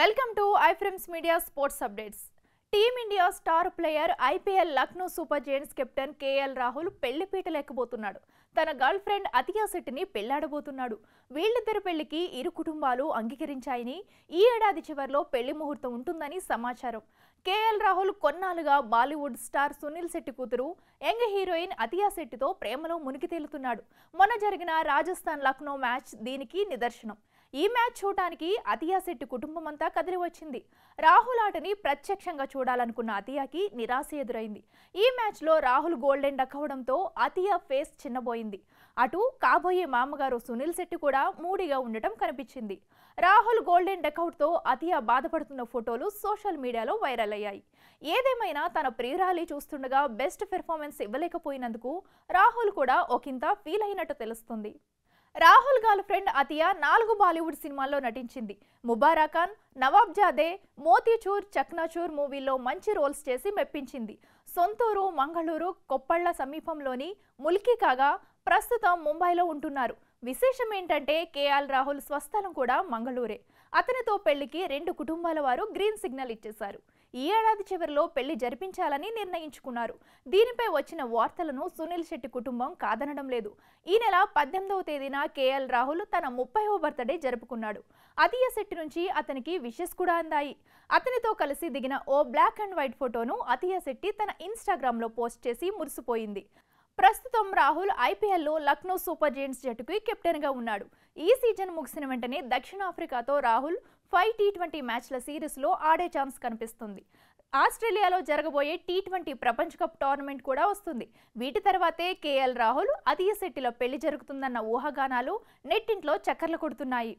welcome to iFrames media sports updates team India star player IPL Lucknow super giants captain KL Rahul పెళ్లిపీట లెక్కబోతున్నాడు తన girlfriend Athiya శెట్టిని పెళ్లాడబోతున్నాడు వీళ్ళిద్దరి పెళ్లికి ఇరు కుటుంబాలు అంగీకరించాయని ఈ ఏడాది చివరిలో పెళ్లి ముహూర్తం ఉంటుందని సమాచారం కేఎల్ రాహుల్ కొన్నాళ్ళుగా బాలీవుడ్ స్టార్ సునీల్ శెట్టి కూతురు యంగ్ హీరోయిన్ అతియా శెట్టితో ప్రేమలో మునిగి తేలుతున్నాడు మొన్న జరిగిన రాజస్థాన్ లక్నో మ్యాచ్ దీనికి నిదర్శనం ఈ మ్యాచ్ చూడటానికి అతియా శెట్టి కుటుంబం అంతా వచ్చింది రాహుల్ ఆటని ప్రత్యక్షంగా చూడాలనుకున్న అతియాకి నిరాశ ఎదురైంది ఈ మ్యాచ్లో రాహుల్ గోల్డెన్ అవడంతో అతియా ఫేస్ చిన్నబోయింది అటు కాబోయే మామగారు సునీల్ శెట్టి కూడా మూడిగా ఉండటం కనిపించింది రాహుల్ గోల్డెన్ డెకౌట్తో అతియా బాధపడుతున్న ఫోటోలు సోషల్ మీడియాలో వైరల్ అయ్యాయి ఏదేమైనా తన ప్రియురాలి చూస్తుండగా బెస్ట్ పెర్ఫార్మెన్స్ ఇవ్వలేకపోయినందుకు రాహుల్ కూడా ఒకంత ఫీల్ అయినట్టు తెలుస్తుంది రాహుల్ గాల్ ఫ్రెండ్ అతియా నాలుగు బాలీవుడ్ సినిమాల్లో నటించింది ముబారా ఖాన్ నవాబ్జాదే మోతీచూర్ చక్నాచూర్ మూవీల్లో మంచి రోల్స్ చేసి మెప్పించింది సొంతూరు మంగళూరు కొప్పళ్ల సమీపంలోని ముల్కి కాగా ప్రస్తుతం ముంబైలో ఉంటున్నారు విశేషం ఏంటంటే కేఎల్ రాహుల్ స్వస్థలం కూడా మంగళూరే అతనితో పెళ్లికి రెండు కుటుంబాల వారు గ్రీన్ సిగ్నల్ ఇచ్చేశారు ఈ ఏడాది చివరిలో పెళ్లి జరిపించాలని నిర్ణయించుకున్నారు దీనిపై వచ్చిన వార్తలను సునీల్ శెట్టి కుటుంబం కాదనడం లేదు ఈ నెల పద్దెనిమిదవ తేదీన కేఎల్ రాహుల్ తన ముప్పైవ బర్త్డే జరుపుకున్నాడు అదియ శెట్టి నుంచి అతనికి విషెస్ కూడా అందాయి అతనితో కలిసి దిగిన ఓ బ్లాక్ అండ్ వైట్ ఫోటోను అతియ శెట్టి తన ఇన్స్టాగ్రామ్లో పోస్ట్ చేసి మురిసిపోయింది ప్రస్తుతం రాహుల్ ఐపీఎల్లో లక్నో సూపర్ జెయింట్స్ జట్టుకి కెప్టెన్గా ఉన్నాడు ఈ సీజన్ ముగిసిన వెంటనే దక్షిణాఫ్రికాతో రాహుల్ ఫైవ్ టీ ట్వంటీ మ్యాచ్ల సిరీస్లో ఆడే ఛాన్స్ కనిపిస్తుంది ఆస్ట్రేలియాలో జరగబోయే టీ ట్వంటీ ప్రపంచ కప్ టోర్నమెంట్ కూడా వస్తుంది వీటి తర్వాతే కేఎల్ రాహుల్ అదియ శెట్టిలో పెళ్లి జరుగుతుందన్న ఊహాగానాలు నెట్టింట్లో చక్కర్లు కొడుతున్నాయి